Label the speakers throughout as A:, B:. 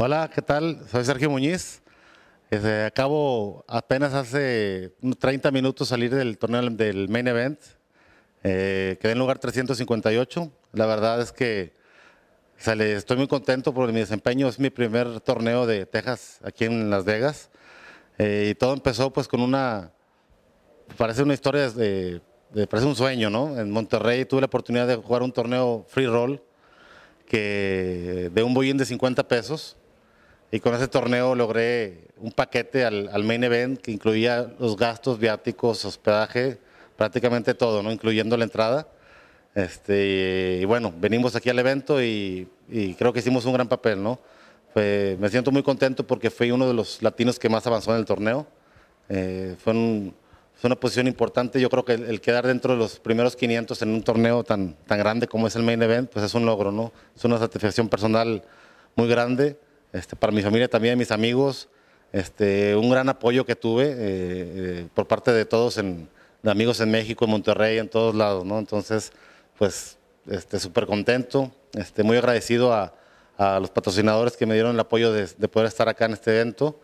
A: Hola, ¿qué tal? Soy Sergio Muñiz. Este, acabo apenas hace 30 minutos salir del torneo del main event. Eh, quedé en lugar 358. La verdad es que estoy muy contento por mi desempeño. Es mi primer torneo de Texas aquí en Las Vegas. Eh, y todo empezó pues con una, parece una historia de, parece un sueño, ¿no? En Monterrey tuve la oportunidad de jugar un torneo free roll que, de un bollín de 50 pesos y con ese torneo logré un paquete al, main event que incluía los gastos viáticos, hospedaje, prácticamente todo, ¿no? incluyendo la entrada. Este, y bueno, venimos aquí al evento y, creo que hicimos un gran papel. ¿no? me siento muy contento porque fui uno de los latinos que más avanzó en el torneo. Eh, fue, una posición importante. Yo creo que el, el, quedar dentro de los primeros 500 en un torneo tan, tan grande como es el main event, pues es un logro, ¿no? es una satisfacción personal muy grande. Este, para mi familia también, mis amigos, este, un gran apoyo que tuve eh, eh, por parte de todos, de amigos en México, en Monterrey, en todos lados, Entonces, pues, súper este, contento, este, muy agradecido a, los patrocinadores que me dieron el apoyo de, poder estar acá en este evento.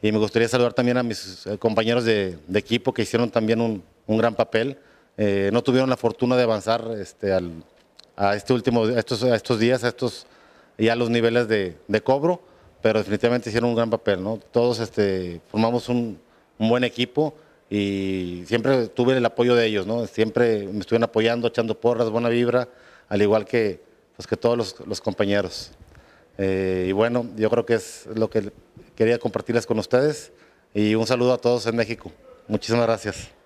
A: Y me gustaría saludar también a mis eh, compañeros de, equipo que hicieron también un, gran papel. no tuvieron la fortuna de avanzar este, a, este último, estos, a estos días, a estos y a los niveles de, cobro, pero definitivamente hicieron un gran papel, ¿no? Todos este, formamos un, buen equipo y siempre tuve el apoyo de ellos, ¿no? Siempre me estuvieron apoyando, echando porras, buena vibra, al igual que, pues, que todos los, compañeros. Eh, y bueno, yo creo que es lo que quería compartirles con ustedes y un saludo a todos en México. Muchísimas gracias.